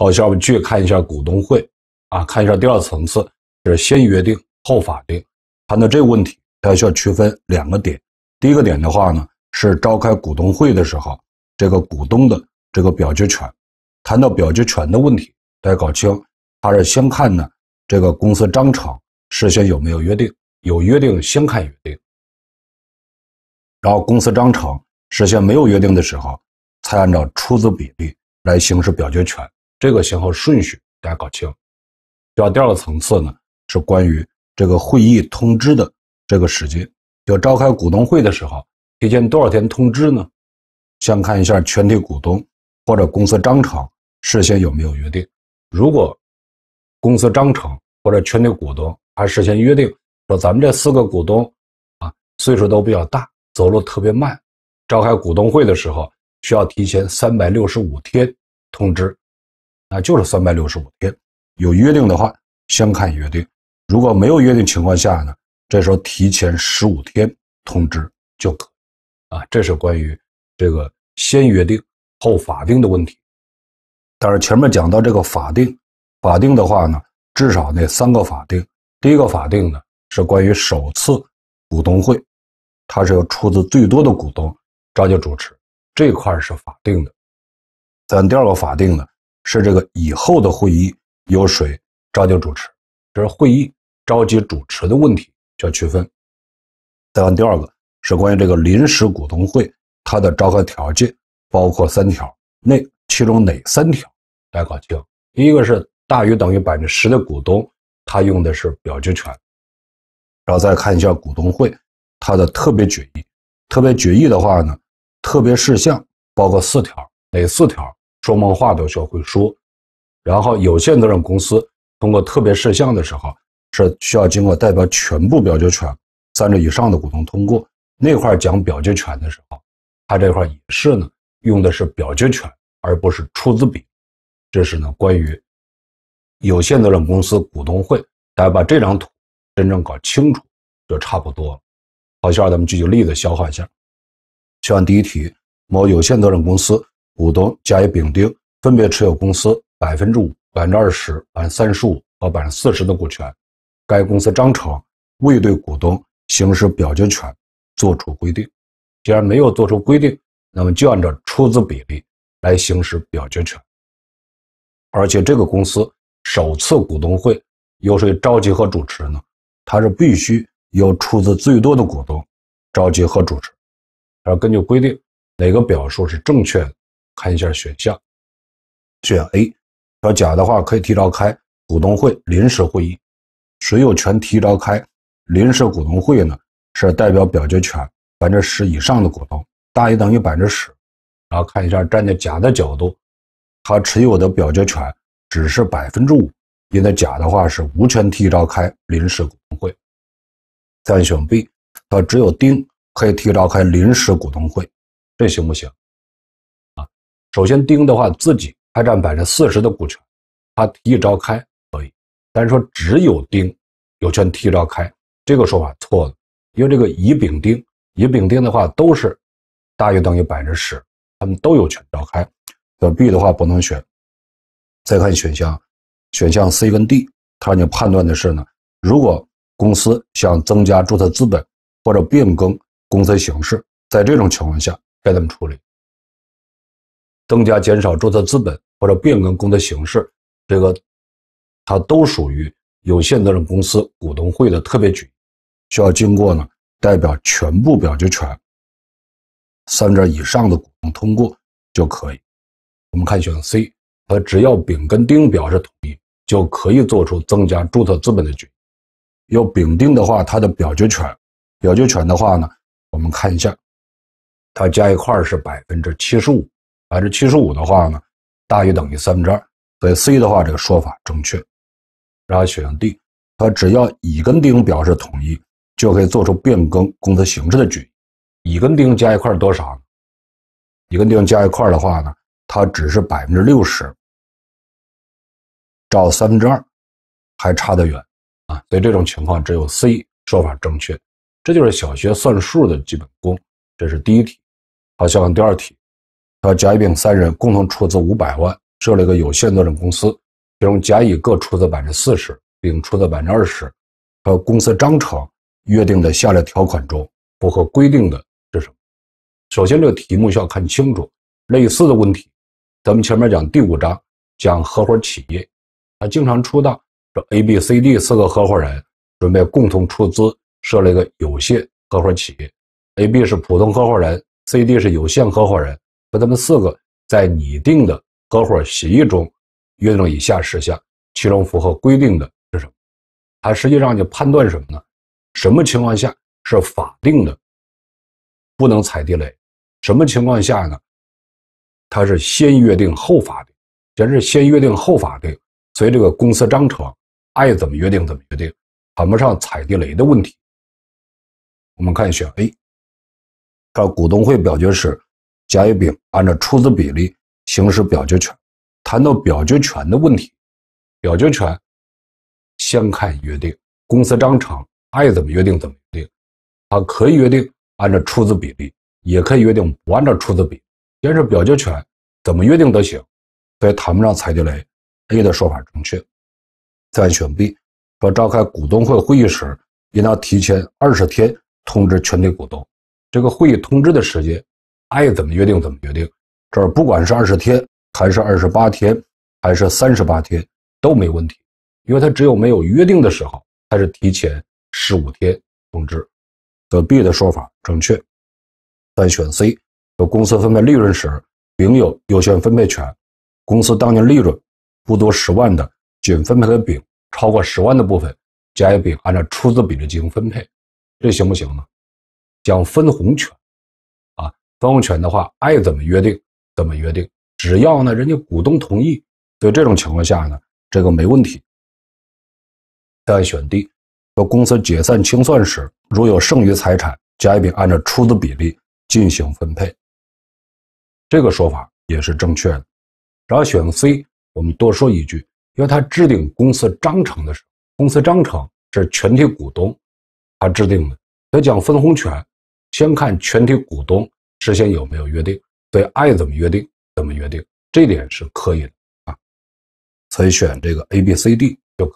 好，下面我们去看一下股东会，啊，看一下第二层次，是先约定后法定。谈到这个问题，大家需要区分两个点。第一个点的话呢，是召开股东会的时候，这个股东的这个表决权。谈到表决权的问题，大家搞清，它是先看呢这个公司章程事先有没有约定，有约定先看约定。然后公司章程事先没有约定的时候，才按照出资比例来行使表决权。这个先后顺序大家搞清。第二，第二个层次呢是关于这个会议通知的这个时间，要召开股东会的时候，提前多少天通知呢？先看一下全体股东或者公司章程事先有没有约定。如果公司章程或者全体股东还事先约定说，咱们这四个股东啊，岁数都比较大，走路特别慢，召开股东会的时候需要提前三百六十五天通知。那就是三百六十五天，有约定的话先看约定；如果没有约定情况下呢，这时候提前十五天通知就可。啊，这是关于这个先约定后法定的问题。但是前面讲到这个法定，法定的话呢，至少那三个法定，第一个法定呢是关于首次股东会，它是由出资最多的股东召集主持，这块是法定的。咱第二个法定呢。是这个以后的会议由谁召集主持，这是会议召集主持的问题，要区分。再看第二个，是关于这个临时股东会它的召开条件，包括三条，那其中哪三条来搞清？一个是大于等于百分之十的股东，他用的是表决权。然后再看一下股东会，它的特别决议，特别决议的话呢，特别事项包括四条，哪四条？说梦话的时候会说，然后有限责任公司通过特别事项的时候，是需要经过代表全部表决权三者以上的股东通过。那块讲表决权的时候，它这块也是呢，用的是表决权而不是出资比。这是呢关于有限责任公司股东会，大家把这张图真正搞清楚就差不多。了。好，下咱们举个例子消化一下。像第一题，某有限责任公司。股东甲乙丙丁分别持有公司百分之五、百分之二十、百分之三十五和百分之四十的股权，该公司章程未对股东行使表决权作出规定。既然没有作出规定，那么就按照出资比例来行使表决权。而且，这个公司首次股东会由谁召集和主持呢？它是必须由出资最多的股东召集和主持。而根据规定，哪个表述是正确的？看一下选项，选 A，说甲的话可以提召开股东会临时会议，谁有权提召开临时股东会呢？是代表表决权百分之十以上的股东，大于等于百分之十。然后看一下站在甲的角度，他持有的表决权只是百分之五，因为甲的话是无权提召开临时股东会。再选 B，说只有丁可以提召开临时股东会，这行不行？首先，丁的话自己还占百分之四十的股权，他提议召开可以，但是说只有丁有权提议召开，这个说法错了，因为这个乙、丙、丁，乙、丙、丁的话都是大于等于百分之十，他们都有权召开。那 B 的话不能选。再看选项，选项 C 跟 D，它让你判断的是呢，如果公司想增加注册资本或者变更公司形式，在这种情况下该怎么处理？增加、减少注册资本或者变更公司形式，这个它都属于有限责任公司股东会的特别决议，需要经过呢代表全部表决权三者以上的股东通过就可以。我们看选 C，它只要丙跟丁表示同意，就可以做出增加注册资本的决议。要丙丁的话，它的表决权，表决权的话呢，我们看一下，它加一块是百分之七十五。百分之七十五的话呢，大于等于三分之二，所以 C 的话这个说法正确。然后选项 D，它只要乙跟丁表示统一，就可以做出变更公司形式的决议。乙跟丁加一块多少？乙跟丁加一块的话呢，它只是百分之六十，照三分之二，还差得远啊。所以这种情况只有 C 说法正确。这就是小学算数的基本功。这是第一题。好，下面第二题。和甲、乙、丙三人共同出资五百万，设了一个有限责任公司，其中甲、乙各出资百分之四十，丙出资百分之二十。和公司章程约定的下列条款中，符合规定的是什么？首先，这个题目需要看清楚。类似的问题，咱们前面讲第五章讲合伙企业，它经常出到说 A、B、C、D 四个合伙人准备共同出资设了一个有限合伙企业，A、B 是普通合伙人，C、D 是有限合伙人。和他们四个在拟定的合伙协议中约定了以下事项，其中符合规定的是什么？它实际上就判断什么呢？什么情况下是法定的，不能踩地雷？什么情况下呢？它是先约定后法定，先是先约定后法定，所以这个公司章程爱怎么约定怎么约定，谈不上踩地雷的问题。我们看选 A，到股东会表决时。甲乙丙按照出资比例行使表决权。谈到表决权的问题，表决权先看约定，公司章程爱怎么约定怎么约定。啊，可以约定按照出资比例，也可以约定不按照出资比例。但是表决权怎么约定都行，所以谈不上裁决。来，A 的说法正确。再选 B，说召开股东会会议时，应当提前二十天通知全体股东。这个会议通知的时间。爱怎么约定怎么约定，这儿不管是二十天，还是二十八天，还是三十八天，都没问题，因为他只有没有约定的时候，他是提前十五天通知。以 B 的说法正确，再选 C，说公司分配利润时，丙有优先分配权，公司当年利润不多十万的，仅分配给丙；超过十万的部分，甲乙丙按照出资比例进行分配，这行不行呢？讲分红权。分红权的话，爱怎么约定怎么约定，只要呢人家股东同意，所以这种情况下呢，这个没问题。再选 D，说公司解散清算时，如有剩余财产，甲乙丙按照出资比例进行分配，这个说法也是正确的。然后选 C，我们多说一句，因为他制定公司章程的时候，公司章程是全体股东他制定的，他讲分红权，先看全体股东。事先有没有约定？对爱怎么约定，怎么约定？这点是可以的啊，所以选这个 A、B、C、D 就。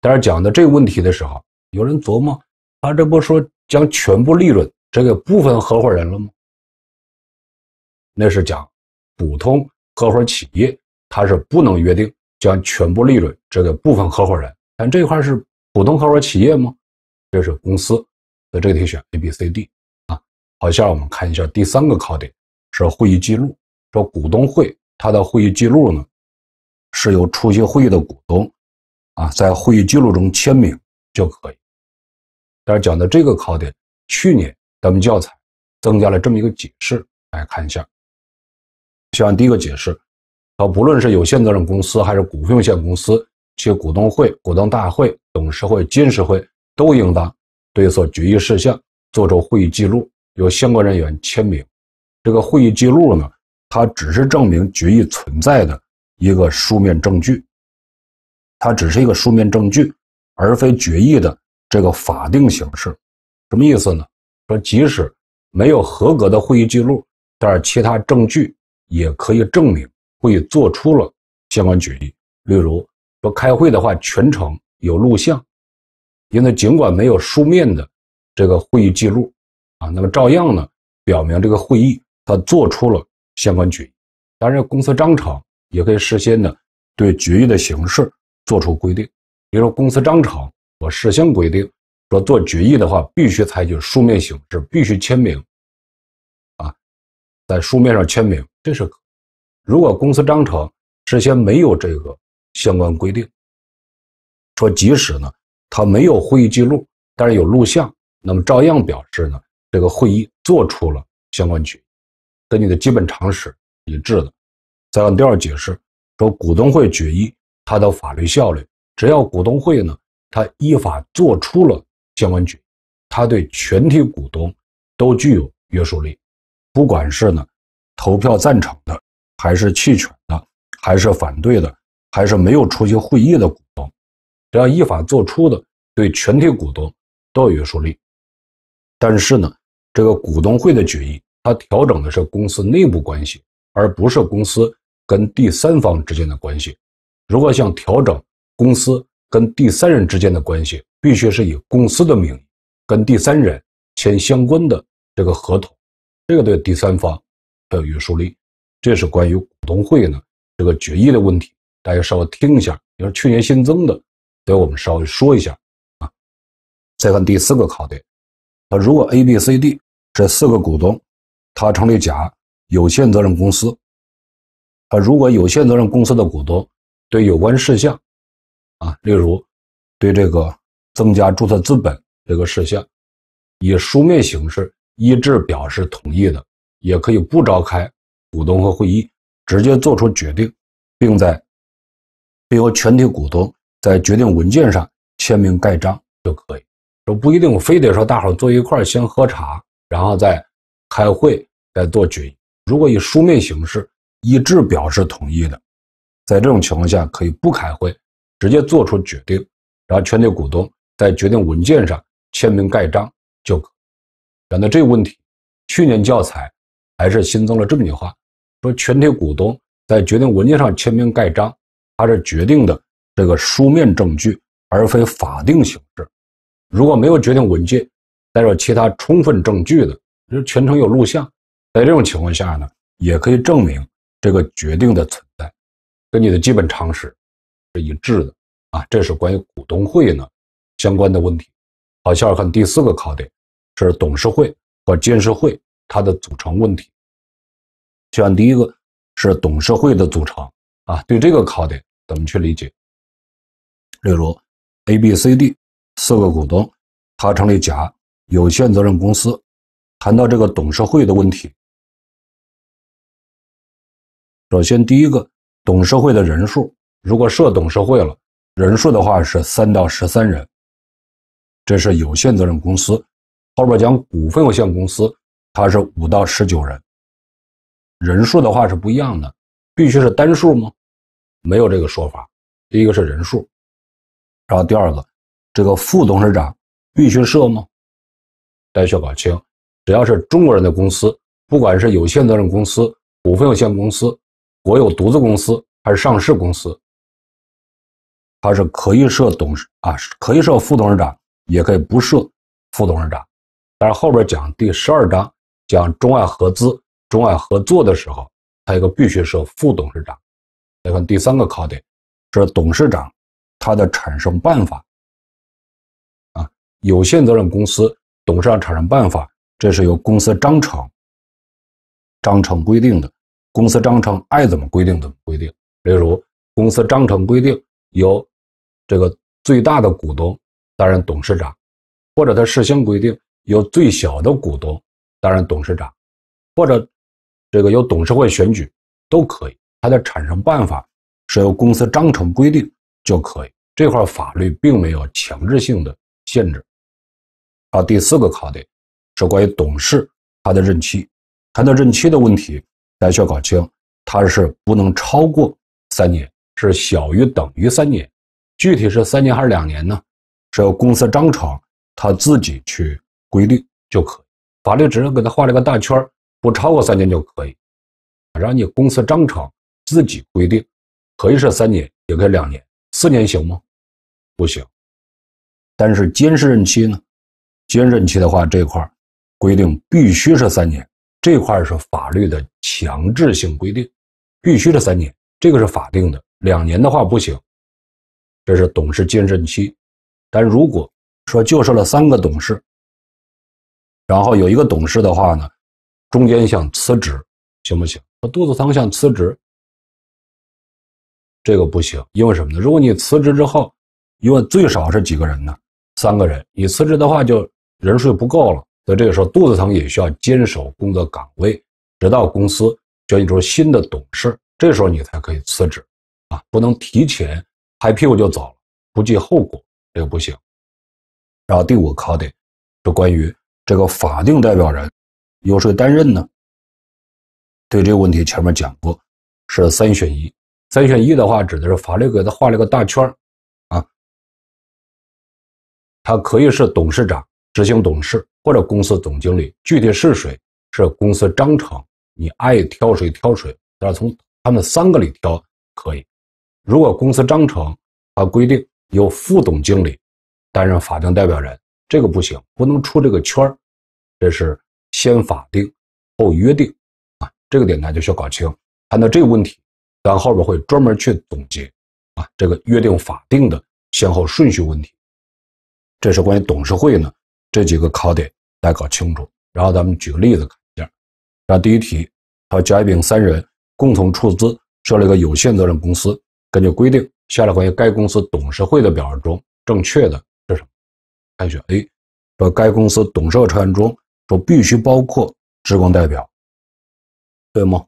但是讲到这个问题的时候，有人琢磨，他这不说将全部利润这个部分合伙人了吗？那是讲普通合伙企业，他是不能约定将全部利润这个部分合伙人。但这块是普通合伙企业吗？这是公司，所以这个题选 A、B、C、D。好，下我们看一下第三个考点，是会议记录。说股东会它的会议记录呢，是由出席会议的股东啊，在会议记录中签名就可以。但是讲到这个考点，去年咱们教材增加了这么一个解释，来看一下。像第一个解释，呃，不论是有限责任公司还是股份有限公司，其股东会、股东大会、董事会、监事会都应当对所决议事项作出会议记录。有相关人员签名，这个会议记录呢？它只是证明决议存在的一个书面证据，它只是一个书面证据，而非决议的这个法定形式。什么意思呢？说即使没有合格的会议记录，但是其他证据也可以证明会议做出了相关决议。例如，说开会的话，全程有录像，因为尽管没有书面的这个会议记录。啊，那么照样呢，表明这个会议他做出了相关决议。当然，公司章程也可以事先呢对决议的形式做出规定。比如说公司章程我事先规定说做决议的话必须采取书面形式，必须签名。啊，在书面上签名。这是，如果公司章程事先没有这个相关规定，说即使呢他没有会议记录，但是有录像，那么照样表示呢。这个会议做出了相关决，跟你的基本常识一致的。再看第二解释，说股东会决议它的法律效力，只要股东会呢，他依法做出了相关决，他对全体股东都具有约束力。不管是呢，投票赞成的，还是弃权的，还是反对的，还是没有出席会议的股东，只要依法做出的，对全体股东都有约束力。但是呢。这个股东会的决议，它调整的是公司内部关系，而不是公司跟第三方之间的关系。如果想调整公司跟第三人之间的关系，必须是以公司的名义跟第三人签相关的这个合同，这个对第三方要有约束力。这是关于股东会呢这个决议的问题，大家稍微听一下。也是去年新增的，得我们稍微说一下啊。再看第四个考点。啊，如果 A、B、C、D 这四个股东，他成立甲有限责任公司。啊，如果有限责任公司的股东对有关事项，啊，例如对这个增加注册资本这个事项，以书面形式一致表示同意的，也可以不召开股东和会议，直接做出决定，并在并由全体股东在决定文件上签名盖章就可以。不一定非得说大伙坐一块先喝茶，然后再开会再做决议。如果以书面形式一致表示同意的，在这种情况下可以不开会，直接做出决定，然后全体股东在决定文件上签名盖章就可。讲到这个问题，去年教材还是新增了这么句话：说全体股东在决定文件上签名盖章，它是决定的这个书面证据，而非法定形式。如果没有决定文件，带着其他充分证据的，就全程有录像，在这种情况下呢，也可以证明这个决定的存在，跟你的基本常识是一致的啊。这是关于股东会呢相关的问题。好，下面看第四个考点是董事会和监事会它的组成问题。像第一个是董事会的组成啊，对这个考点怎么去理解？例如 A、B、C、D。四个股东，他成立甲有限责任公司。谈到这个董事会的问题，首先第一个，董事会的人数，如果设董事会了，人数的话是三到十三人。这是有限责任公司。后边讲股份有限公司，它是五到十九人。人数的话是不一样的，必须是单数吗？没有这个说法。第一个是人数，然后第二个。这个副董事长必须设吗？大家需要搞清，只要是中国人的公司，不管是有限责任公司、股份有限公司、国有独资公司还是上市公司，它是可以设董事啊，可以设副董事长，也可以不设副董事长。但是后边讲第十二章讲中外合资、中外合作的时候，它有个必须设副董事长。来看第三个考点，是董事长他的产生办法。有限责任公司董事长产生办法，这是由公司章程章程规定的。公司章程爱怎么规定怎么规定。例如，公司章程规定由这个最大的股东担任董事长，或者他事先规定由最小的股东担任董事长，或者这个由董事会选举都可以。它的产生办法是由公司章程规定就可以。这块法律并没有强制性的限制。啊，第四个考点是关于董事他的任期，他的任期的问题，大家需要搞清，他是不能超过三年，是小于等于三年，具体是三年还是两年呢？是由公司章程他自己去规定，就可以。法律只是给他画了个大圈不超过三年就可以，让你公司章程自己规定，可以是三年，也可以两年，四年行吗？不行。但是监事任期呢？兼任期的话，这块规定必须是三年，这块是法律的强制性规定，必须是三年，这个是法定的。两年的话不行，这是董事兼任期。但如果说就设了三个董事，然后有一个董事的话呢，中间想辞职，行不行？杜子疼想辞职，这个不行，因为什么呢？如果你辞职之后，因为最少是几个人呢？三个人，你辞职的话就。人手不够了，在这个时候肚子疼也需要坚守工作岗位，直到公司选举出新的董事，这时候你才可以辞职，啊，不能提前拍屁股就走了，不计后果，这个不行。然后第五个考点，是关于这个法定代表人由谁担任呢？对这个问题前面讲过，是三选一，三选一的话指的是法律给他画了个大圈啊，他可以是董事长。执行董事或者公司总经理具体是谁，是公司章程你爱挑谁挑谁，但是从他们三个里挑可以。如果公司章程它规定由副总经理担任法定代表人，这个不行，不能出这个圈儿。这是先法定后约定啊，这个点大就需要搞清。谈到这个问题，咱后边会专门去总结啊，这个约定法定的先后顺序问题，这是关于董事会呢。这几个考点，大家搞清楚。然后咱们举个例子看，一下。那第一题，好，甲、乙、丙三人共同出资设立一个有限责任公司。根据规定，下列关于该公司董事会的表述中，正确的是什么？看选 A，说该公司董事会成员中，说必须包括职工代表，对吗？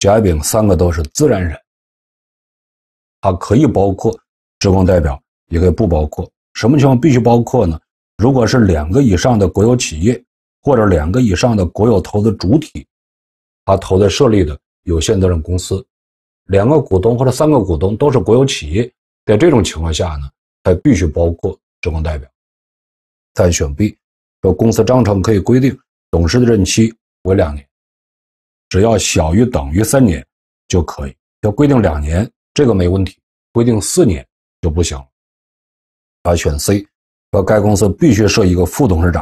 甲、乙、丙三个都是自然人，它可以包括职工代表，也可以不包括。什么情况必须包括呢？如果是两个以上的国有企业，或者两个以上的国有投资主体，他投资设立的有限责任公司，两个股东或者三个股东都是国有企业，在这种情况下呢，他必须包括职工代表。再选 B，说公司章程可以规定董事的任期为两年，只要小于等于三年就可以。要规定两年，这个没问题；规定四年就不行了。还选 C。说该公司必须设一个副董事长，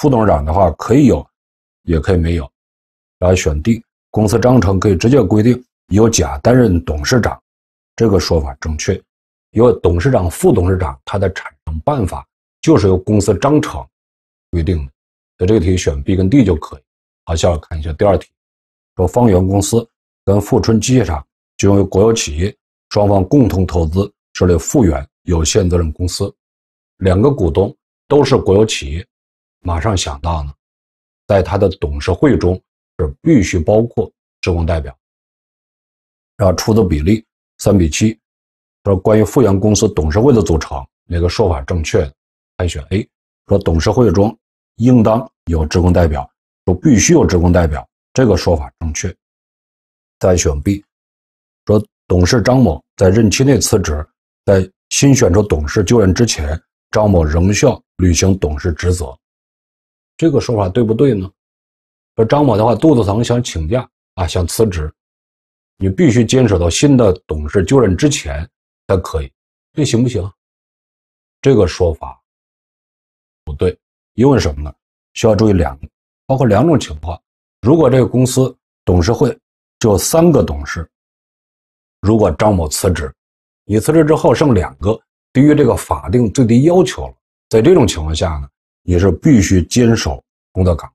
副董事长的话可以有，也可以没有，然后选 D。公司章程可以直接规定由甲担任董事长，这个说法正确，因为董事长、副董事长他的产生办法就是由公司章程规定的，所以这个题选 B 跟 D 就可以。好，下面看一下第二题，说方圆公司跟富春机械厂均为国有企业，双方共同投资设立富源有限责任公司。两个股东都是国有企业，马上想到呢，在他的董事会中是必须包括职工代表。然后出资比例三比七。说关于富源公司董事会的组成，哪个说法正确？还选 A。说董事会中应当有职工代表，说必须有职工代表，这个说法正确。再选 B。说董事张某在任期内辞职，在新选出董事就任之前。张某仍需要履行董事职责，这个说法对不对呢？说张某的话，肚子疼想请假啊，想辞职，你必须坚守到新的董事就任之前才可以，这行不行？这个说法不对，因为什么呢？需要注意两，包括两种情况：如果这个公司董事会就三个董事，如果张某辞职，你辞职之后剩两个。低于这个法定最低要求了，在这种情况下呢，你是必须坚守工作岗位。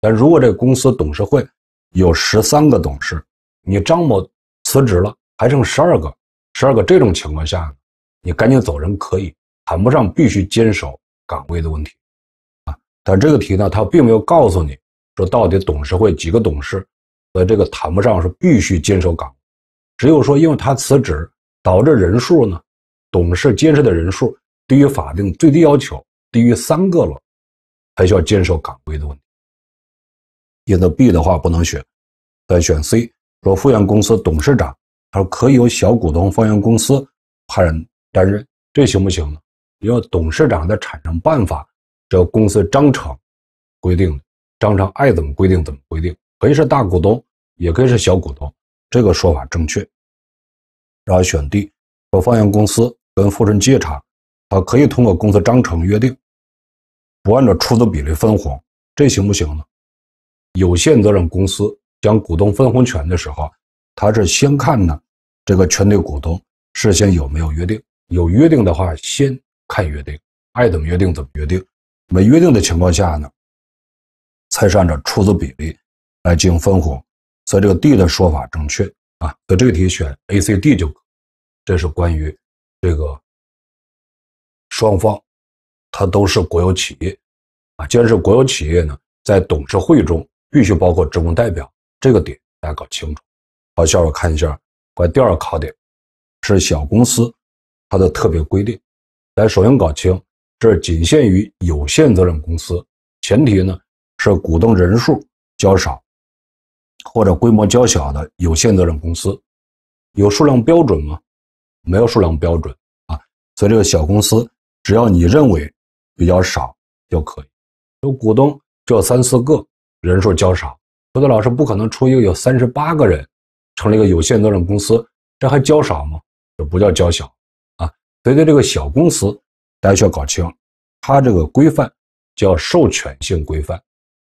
但如果这个公司董事会有十三个董事，你张某辞职了，还剩十二个，十二个这种情况下，你赶紧走人可以，谈不上必须坚守岗位的问题啊。但这个题呢，他并没有告诉你说到底董事会几个董事，所以这个谈不上是必须坚守岗，只有说因为他辞职导致人数呢。董事监事的人数低于法定最低要求，低于三个了，还需要坚守岗位的问题。因此 B 的话不能选，再选 C。说复源公司董事长，他说可以由小股东方源公司派人担任，这行不行呢？因为董事长的产生办法，这公司章程规定的，章程爱怎么规定怎么规定，可以是大股东，也可以是小股东，这个说法正确。然后选 D，说方圆公司。跟富亲接茬，他可以通过公司章程约定，不按照出资比例分红，这行不行呢？有限责任公司将股东分红权的时候，他是先看呢这个全体股东事先有没有约定，有约定的话先看约定，爱怎么约定怎么约定。没约定的情况下呢，才是按照出资比例来进行分红。所以这个 D 的说法正确啊，所以这个题选 A、C、D 就，可。这是关于。这个双方，它都是国有企业，啊，既然是国有企业呢，在董事会中必须包括职工代表，这个点大家搞清楚。好，下面看一下，关第二个考点是小公司它的特别规定，来首先搞清，这仅限于有限责任公司，前提呢是股东人数较少或者规模较小的有限责任公司，有数量标准吗？没有数量标准啊，所以这个小公司，只要你认为比较少就可以。说股东有三四个人数较少，有的老师不可能出一个有三十八个人，成立一个有限责任公司，这还较少吗？这不叫较小啊。所以对这个小公司，大家需要搞清，它这个规范叫授权性规范，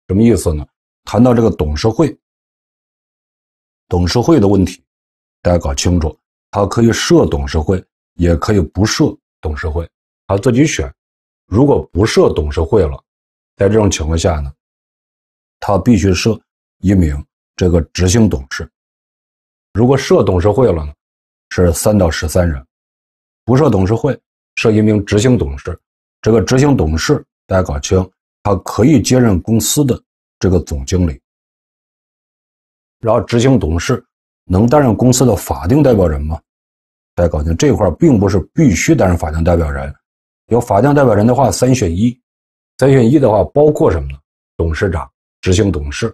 什么意思呢？谈到这个董事会，董事会的问题，大家搞清楚。他可以设董事会，也可以不设董事会，他自己选。如果不设董事会了，在这种情况下呢，他必须设一名这个执行董事。如果设董事会了呢，是三到十三人。不设董事会，设一名执行董事。这个执行董事，大家搞清，他可以接任公司的这个总经理。然后，执行董事。能担任公司的法定代表人吗？大家搞清这块并不是必须担任法定代表人。有法定代表人的话，三选一，三选一的话包括什么呢？董事长、执行董事，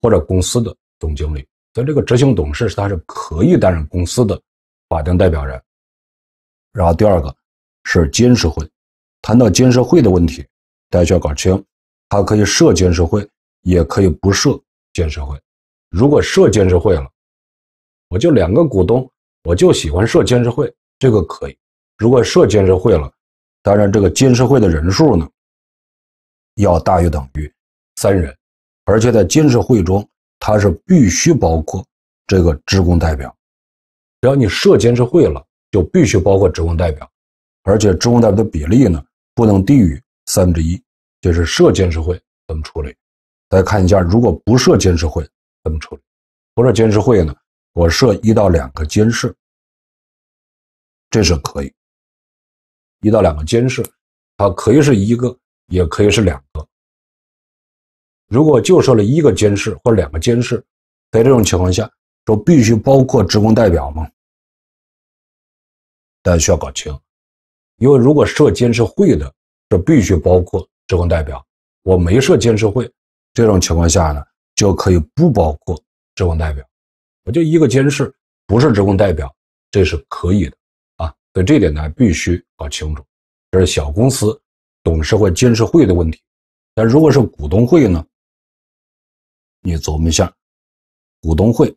或者公司的总经理。所以这个执行董事是他是可以担任公司的法定代表人。然后第二个是监事会。谈到监事会的问题，大家需要搞清，它可以设监事会，也可以不设监事会。如果设监事会了，我就两个股东，我就喜欢设监事会，这个可以。如果设监事会了，当然这个监事会的人数呢，要大于等于三人，而且在监事会中，它是必须包括这个职工代表。只要你设监事会了，就必须包括职工代表，而且职工代表的比例呢，不能低于三分之一。这是设监事会怎么处理？大家看一下，如果不设监事会怎么处理？不设监事会呢？我设一到两个监事，这是可以。一到两个监事，啊，可以是一个，也可以是两个。如果就设了一个监事或两个监事，在这种情况下，都必须包括职工代表吗？大家需要搞清，因为如果设监事会的，这必须包括职工代表；我没设监事会，这种情况下呢，就可以不包括职工代表。我就一个监事，不是职工代表，这是可以的啊。所以这点呢，必须搞清楚。这是小公司董事会、监事会的问题。但如果是股东会呢？你琢磨一下，股东会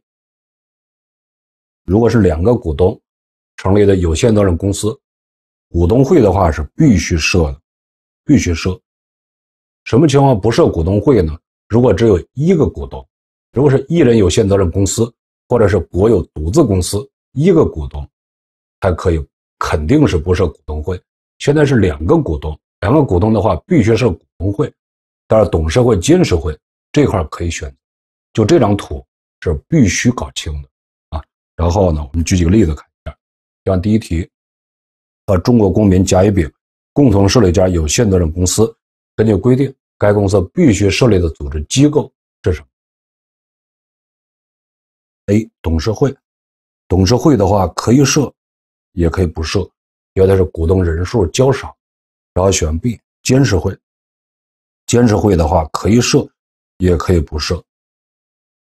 如果是两个股东成立的有限责任公司，股东会的话是必须设的，必须设。什么情况不设股东会呢？如果只有一个股东，如果是一人有限责任公司。或者是国有独资公司，一个股东，才可以肯定是不设股东会。现在是两个股东，两个股东的话必须设股东会，但是董事会、监事会这块可以选。就这张图是必须搞清的啊。然后呢，我们举几个例子看一下。像第一题，和中国公民甲、乙、丙共同设立一家有限责任公司，根据规定，该公司必须设立的组织机构是什么？A 董事会，董事会的话可以设，也可以不设，要的是股东人数较少。然后选 B 监事会，监事会的话可以设，也可以不设。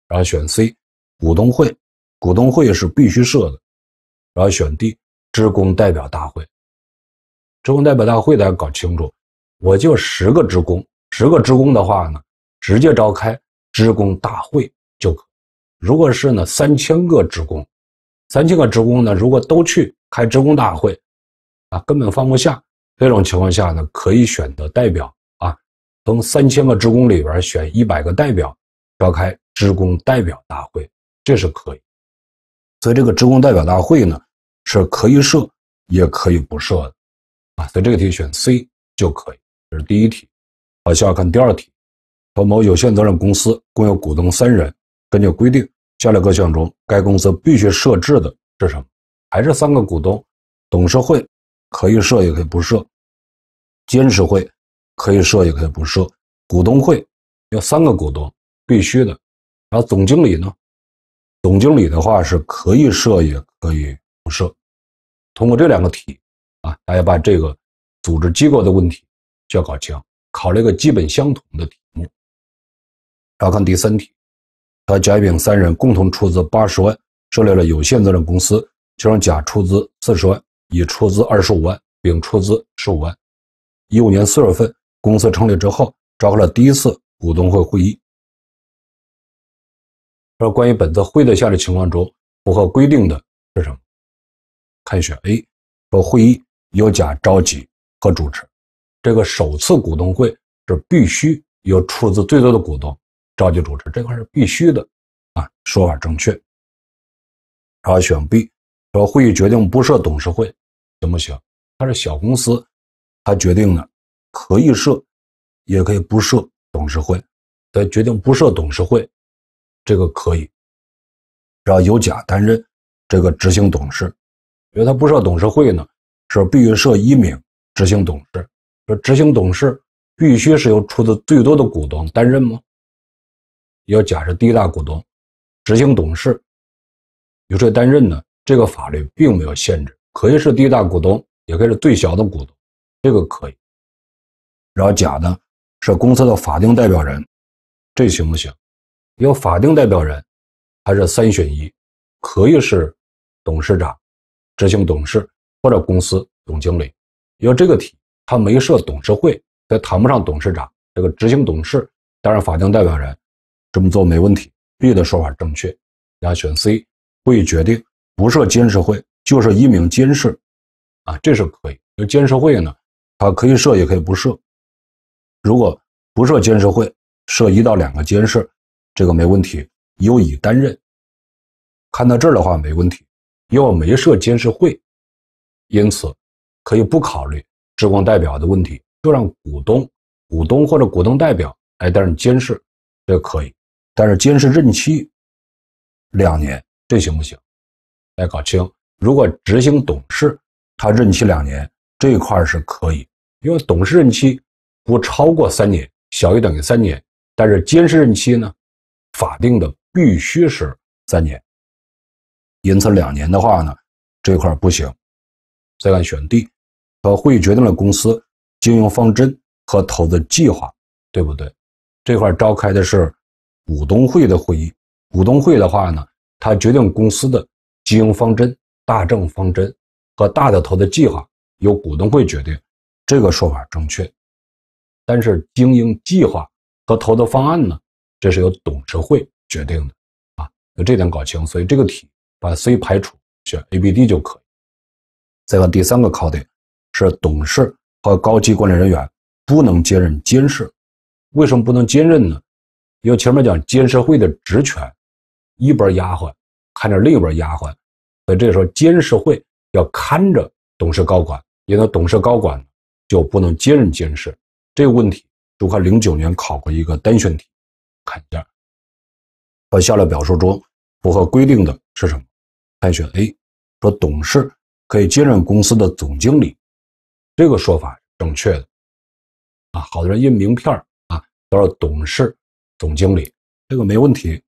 然后选 C 股东会，股东会是必须设的。然后选 D 职工代表大会，职工代表大会大家搞清楚，我就十个职工，十个职工的话呢，直接召开职工大会就。如果是呢，三千个职工，三千个职工呢，如果都去开职工大会，啊，根本放不下。这种情况下呢，可以选择代表啊，从三千个职工里边选一百个代表召开职工代表大会，这是可以。所以这个职工代表大会呢，是可以设，也可以不设的，啊，所以这个题选 C 就可以。这是第一题，好，下看第二题。某有限责任公司共有股东三人。根据规定，下列各项中该公司必须设置的是什么？还是三个股东、董事会可以设也可以不设，监事会可以设也可以不设，股东会要三个股东必须的。然后总经理呢？总经理的话是可以设也可以不设。通过这两个题啊，大家把这个组织机构的问题就要搞清。考了一个基本相同的题目，然后看第三题。他甲、乙、丙三人共同出资八十万，设立了有限责任公司，其中甲出资四十万，乙出资二十五万，丙出资十五万。一五年四月份，公司成立之后，召开了第一次股东会会议。说关于本次会议下列情况中符合规定的是什么？看选 A，说会议由甲召集和主持。这个首次股东会是必须由出资最多的股东。召集主持这块是必须的，啊，说法正确。然后选 B，说会议决定不设董事会行不行？他是小公司，他决定呢，可以设，也可以不设董事会。他决定不设董事会，这个可以。然后由甲担任这个执行董事，因为他不设董事会呢，是必须设一名执行董事。说执行董事必须是由出资最多的股东担任吗？要假设第一大股东、执行董事由谁担任呢？这个法律并没有限制，可以是第一大股东，也可以是最小的股东，这个可以。然后甲呢是公司的法定代表人，这行不行？要法定代表人，还是三选一，可以是董事长、执行董事或者公司总经理。要这个题，他没设董事会，他谈不上董事长、这个执行董事当然法定代表人。这么做没问题，B 的说法正确，家选 C。会议决定不设监事会，就设一名监事，啊，这是可以。那监事会呢，它可以设也可以不设。如果不设监事会，设一到两个监事，这个没问题。由乙担任。看到这儿的话没问题，因为没设监事会，因此可以不考虑职工代表的问题，就让股东、股东或者股东代表来担任监事，这可以。但是监事任期两年，这行不行？来搞清。如果执行董事他任期两年，这一块是可以，因为董事任期不超过三年，小于等于三年。但是监事任期呢，法定的必须是三年。因此两年的话呢，这块不行。再看选 D，和会议决定了公司经营方针和投资计划，对不对？这块召开的是。股东会的会议，股东会的话呢，它决定公司的经营方针、大政方针和大的投的计划，由股东会决定，这个说法正确。但是经营计划和投资方案呢，这是由董事会决定的，啊，就这点搞清。所以这个题把 C 排除，选 A、B、D 就可。以。再看第三个考点，是董事和高级管理人员不能兼任监事，为什么不能兼任呢？因为前面讲监事会的职权，一边丫鬟看着另一边丫鬟，所以这时候监事会要看着董事高管，因为董事高管就不能兼任监事，这个问题，就克零九年考过一个单选题，看一下，和下列表述中符合规定的是什么？单选 A，说董事可以兼任公司的总经理，这个说法正确的，啊，好多人印名片儿啊，都是董事。总经理，这个没问题。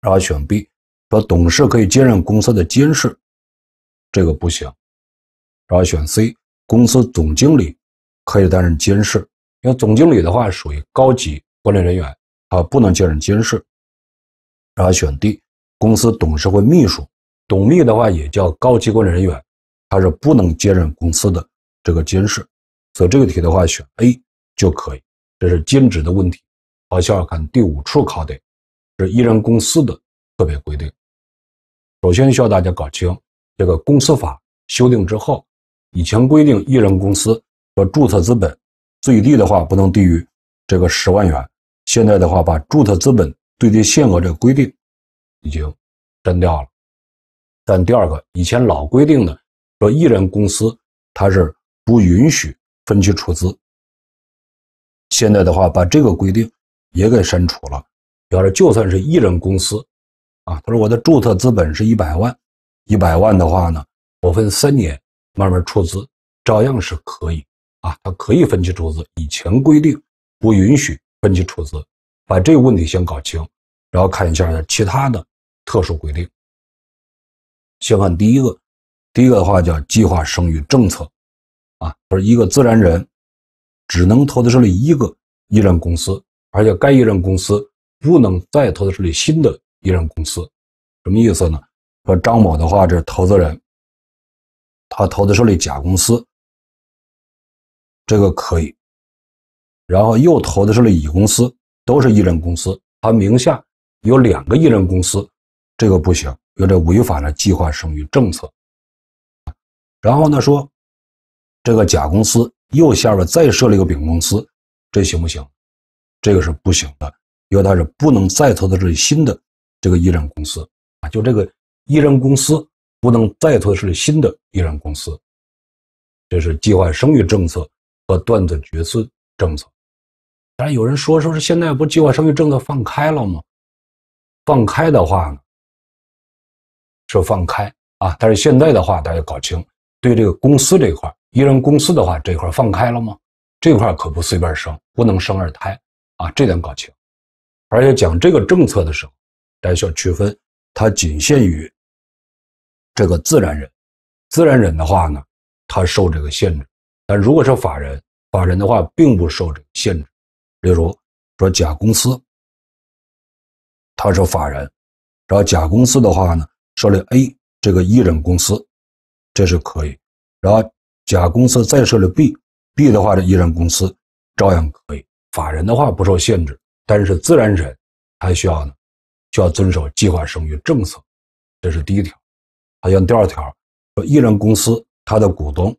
然后选 B，说董事可以兼任公司的监事，这个不行。然后选 C，公司总经理可以担任监事，因为总经理的话属于高级管理人员，他不能兼任监事。然后选 D，公司董事会秘书，董秘的话也叫高级管理人员，他是不能兼任公司的这个监事。所以这个题的话选 A 就可以，这是兼职的问题。好，下要看第五处考的是一人公司的特别规定。首先需要大家搞清，这个公司法修订之后，以前规定一人公司的注册资本最低的话不能低于这个十万元，现在的话把注册资本最低限额这个规定已经删掉了。但第二个，以前老规定的说一人公司它是不允许分期出资，现在的话把这个规定。也给删除了，表示就算是一人公司，啊，他说我的注册资本是一百万，一百万的话呢，我分三年慢慢出资，照样是可以啊，他可以分期出资。以前规定不允许分期出资，把这个问题先搞清，然后看一下其他的特殊规定。先看第一个，第一个的话叫计划生育政策，啊，说一个自然人只能投资设立一个一人公司。而且，该一人公司不能再投资设立新的一人公司，什么意思呢？说张某的话，这是投资人，他投资设立甲公司，这个可以；然后又投资设立乙公司，都是一人公司，他名下有两个一人公司，这个不行，有点违反了计划生育政策。然后呢，说这个甲公司又下边再设立一个丙公司，这行不行？这个是不行的，因为它是不能再投资新的这个艺人公司啊！就这个艺人公司不能再投资新的艺人公司，这是计划生育政策和断子绝孙政策。当然有人说，说是现在不计划生育政策放开了吗？放开的话呢，是放开啊，但是现在的话，大家搞清对这个公司这一块，艺人公司的话，这一块放开了吗？这块可不随便生，不能生二胎。啊，这点搞清，而且讲这个政策的时候，大家需要区分，它仅限于这个自然人，自然人的话呢，它受这个限制，但如果是法人，法人的话并不受这个限制。例如说，甲公司他是法人，然后甲公司的话呢，设立 A 这个一人公司，这是可以，然后甲公司再设立 B，B 的话这一人公司照样可以。法人的话不受限制，但是自然人还需要呢，就要遵守计划生育政策，这是第一条。好，像第二条，说一人公司它的股东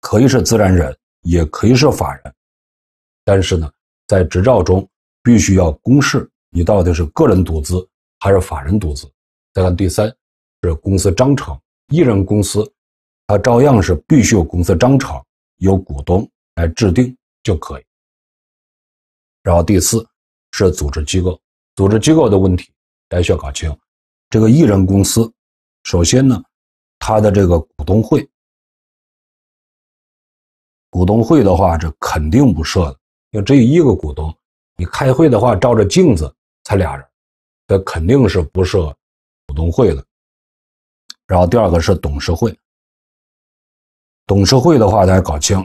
可以是自然人，也可以是法人，但是呢，在执照中必须要公示你到底是个人独资还是法人独资。再看第三，是公司章程，一人公司它照样是必须有公司章程，由股东来制定就可以。然后第四是组织机构，组织机构的问题大家需要搞清。这个艺人公司，首先呢，它的这个股东会，股东会的话，这肯定不设的，因为只有一个股东，你开会的话照着镜子才俩人，这肯定是不设股东会的。然后第二个是董事会，董事会的话大家搞清，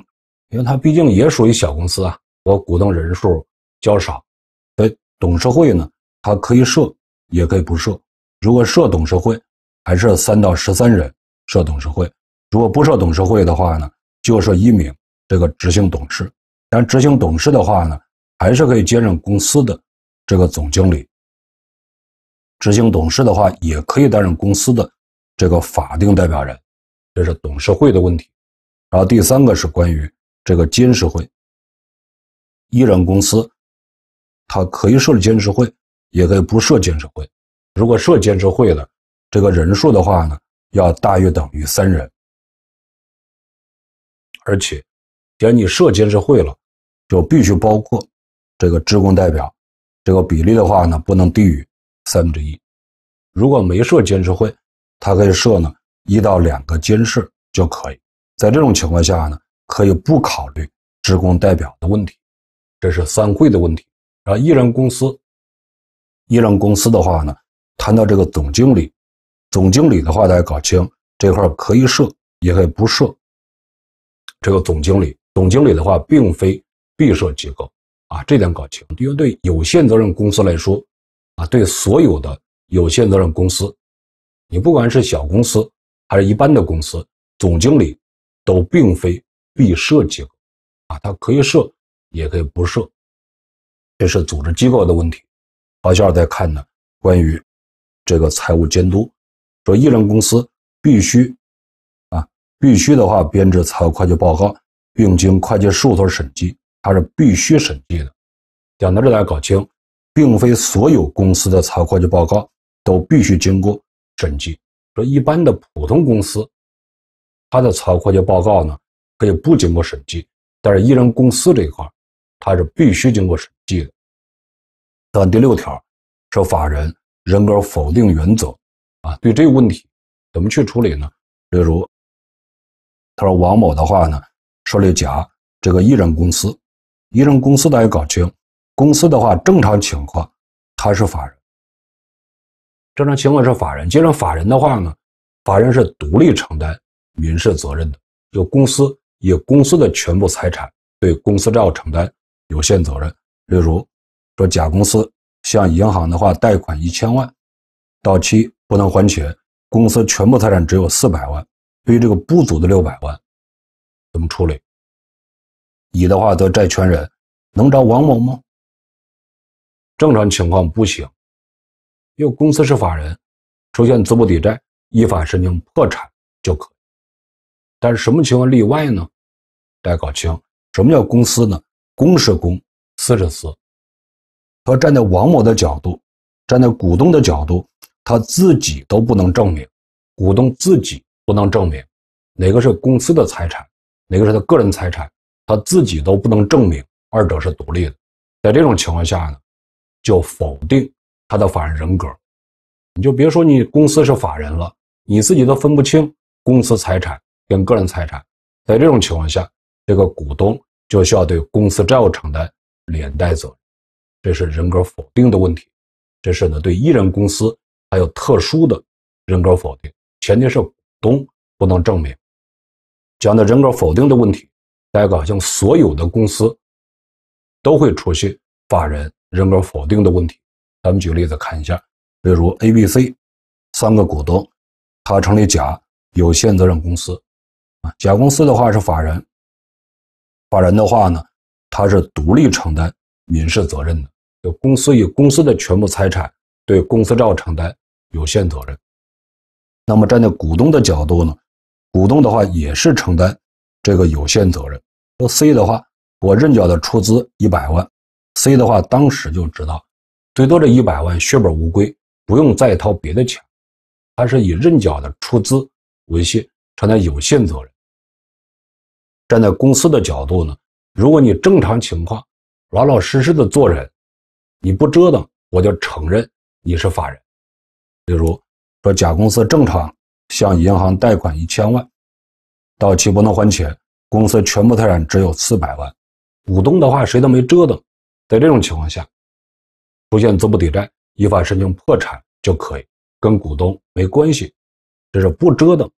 因为它毕竟也属于小公司啊，我股东人数。较少，所以董事会呢，它可以设，也可以不设。如果设董事会，还是三到十三人设董事会；如果不设董事会的话呢，就设一名这个执行董事。但执行董事的话呢，还是可以兼任公司的这个总经理。执行董事的话，也可以担任公司的这个法定代表人。这是董事会的问题。然后第三个是关于这个监事会，一人公司。它可以设监事会，也可以不设监事会。如果设监事会了，这个人数的话呢，要大约等于三人。而且，既然你设监事会了，就必须包括这个职工代表。这个比例的话呢，不能低于三分之一。如果没设监事会，他可以设呢一到两个监事就可以。在这种情况下呢，可以不考虑职工代表的问题，这是三会的问题。然后，人公司，艺人公司的话呢，谈到这个总经理，总经理的话，大家搞清这块可以设，也可以不设。这个总经理，总经理的话，并非必设机构啊，这点搞清。因为对有限责任公司来说，啊，对所有的有限责任公司，你不管是小公司，还是一般的公司，总经理都并非必设机构啊，它可以设，也可以不设。这是组织机构的问题。阿下在看呢，关于这个财务监督，说一人公司必须啊，必须的话编制财务会计报告，并经会计事务所审计，它是必须审计的。讲到这，大家搞清，并非所有公司的财务会计报告都必须经过审计。说一般的普通公司，它的财务会计报告呢可以不经过审计，但是一人公司这一块，它是必须经过审。记得，但第六条说法人人格否定原则啊，对这个问题怎么去处理呢？例如，他说王某的话呢，设立甲这个一人公司，一人公司大家搞清，公司的话正常情况他是法人，正常情况是法人。既然法人的话呢，法人是独立承担民事责任的，就公司以公司的全部财产对公司债务承担有限责任。例如，说甲公司向银行的话贷款一千万，到期不能还钱，公司全部财产只有四百万，对于这个不足的六百万，怎么处理？乙的话则债权人能找王某吗？正常情况不行，因为公司是法人，出现资不抵债，依法申请破产就可。以。但是什么情况例外呢？大家搞清什么叫公司呢？公是公。四十四，他站在王某的角度，站在股东的角度，他自己都不能证明，股东自己不能证明哪个是公司的财产，哪个是他个人财产，他自己都不能证明二者是独立的。在这种情况下呢，就否定他的法人人格。你就别说你公司是法人了，你自己都分不清公司财产跟个人财产。在这种情况下，这个股东就需要对公司债务承担。连带责，任，这是人格否定的问题，这是呢对一人公司还有特殊的，人格否定，前提是股东不能证明，讲的人格否定的问题，大家搞像所有的公司，都会出现法人人格否定的问题，咱们举个例子看一下，例如 A、B、C 三个股东，他成立甲有限责任公司，啊，甲公司的话是法人，法人的话呢？他是独立承担民事责任的，就公司以公司的全部财产对公司照承担有限责任。那么站在股东的角度呢，股东的话也是承担这个有限责任。说 C 的话，我认缴的出资一百万，C 的话当时就知道，最多这一百万血本无归，不用再掏别的钱。他是以认缴的出资为限承担有限责任。站在公司的角度呢？如果你正常情况，老老实实的做人，你不折腾，我就承认你是法人。例如说，甲公司正常向银行贷款一千万，到期不能还钱，公司全部财产只有四百万，股东的话谁都没折腾，在这种情况下，出现资不抵债，依法申请破产就可以，跟股东没关系，这是不折腾，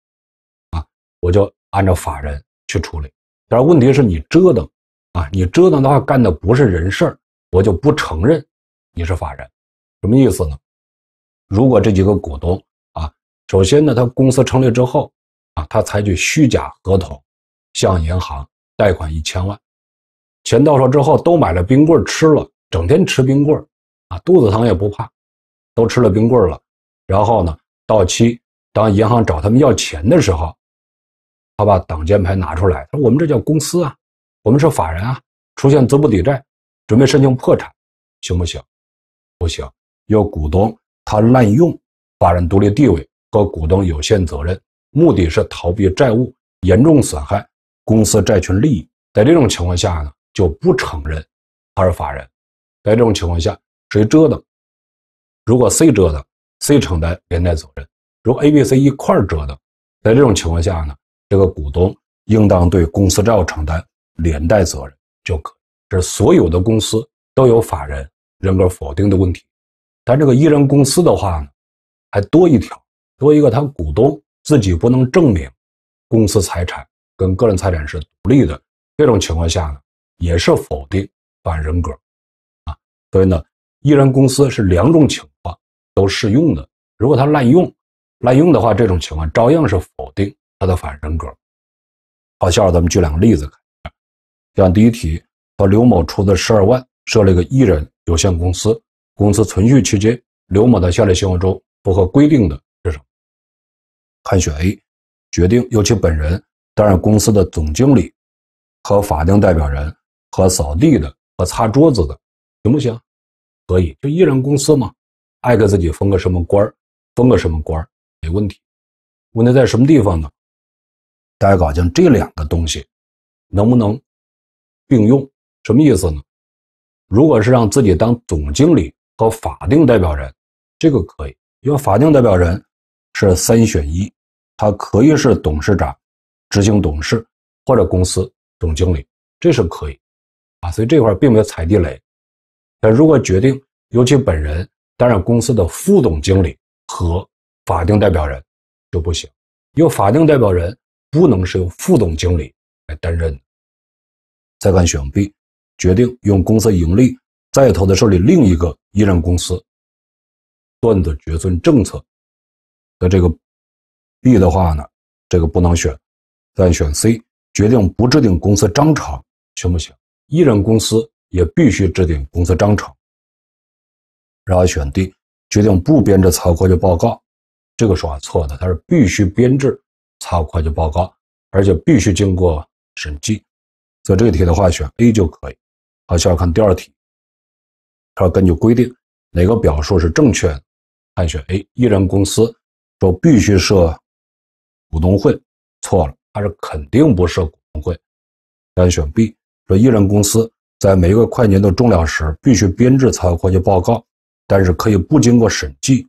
啊，我就按照法人去处理。但是问题是你折腾。啊，你折腾的话干的不是人事儿，我就不承认你是法人，什么意思呢？如果这几个股东啊，首先呢，他公司成立之后啊，他采取虚假合同向银行贷款一千万，钱到手之后都买了冰棍吃了，整天吃冰棍啊，肚子疼也不怕，都吃了冰棍了，然后呢，到期当银行找他们要钱的时候，他把挡箭牌拿出来，他说我们这叫公司啊。我们是法人啊，出现资不抵债，准备申请破产，行不行？不行，要股东他滥用法人独立地位和股东有限责任，目的是逃避债务，严重损害公司债权利益。在这种情况下呢，就不承认他是法人。在这种情况下，谁折腾？如果 C 折腾，c 承担连带责任？如 A、B、C 一块折腾，在这种情况下呢，这个股东应当对公司债务承担。连带责任就可，这所有的公司都有法人人格否定的问题，但这个一人公司的话呢，还多一条，多一个他股东自己不能证明公司财产跟个人财产是独立的，这种情况下呢，也是否定法人格，啊，所以呢，一人公司是两种情况都适用的，如果他滥用，滥用的话，这种情况照样是否定他的法人格，好，下面咱们举两个例子看。像第一题，和刘某出的十二万设了一个一人有限公司。公司存续期间，刘某的下列行为中符合规定的是什么？看选 A，决定由其本人担任公司的总经理和法定代表人和扫地的和擦桌子的，行不行？可以，就一人公司嘛，爱给自己封个什么官封个什么官没问题。问题在什么地方呢？大家搞清这两个东西能不能？并用什么意思呢？如果是让自己当总经理和法定代表人，这个可以，因为法定代表人是三选一，他可以是董事长、执行董事或者公司总经理，这是可以啊。所以这块并没有踩地雷。但如果决定由其本人担任公司的副总经理和法定代表人，就不行，因为法定代表人不能是由副总经理来担任。再看选 B，决定用公司盈利再投资设立另一个一人公司断子决策政策。那这个 B 的话呢，这个不能选，再选 C，决定不制定公司章程行不行？一人公司也必须制定公司章程。然后选 D，决定不编制财务会计报告，这个说法错的，它是必须编制财务会计报告，而且必须经过审计。所以这一题的话，选 A 就可以。好，下来看第二题，它根据规定，哪个表述是正确？的，单选 A，一人公司说必须设股东会，错了，它是肯定不设股东会。单选 B，说一人公司在每一个会计年度终了时必须编制财务会计报告，但是可以不经过审计，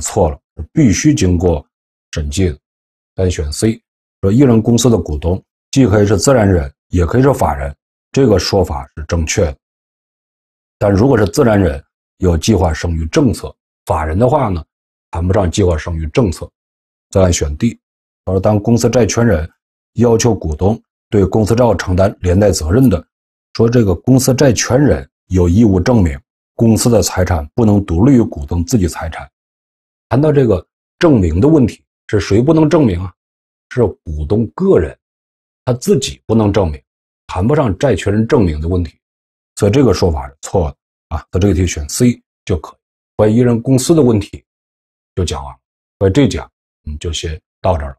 错了，必须经过审计的。单选 C，说一人公司的股东既可以是自然人。也可以说法人，这个说法是正确的。但如果是自然人，有计划生育政策；法人的话呢，谈不上计划生育政策。再按选 D，他说，当公司债权人要求股东对公司债务承担连带责任的，说这个公司债权人有义务证明公司的财产不能独立于股东自己财产。谈到这个证明的问题，是谁不能证明啊？是股东个人，他自己不能证明。谈不上债权人证明的问题，所以这个说法是错的啊。所以这个题选 C 就可。以。于疑人公司的问题就讲完，了，所以这讲我们就先到这儿了。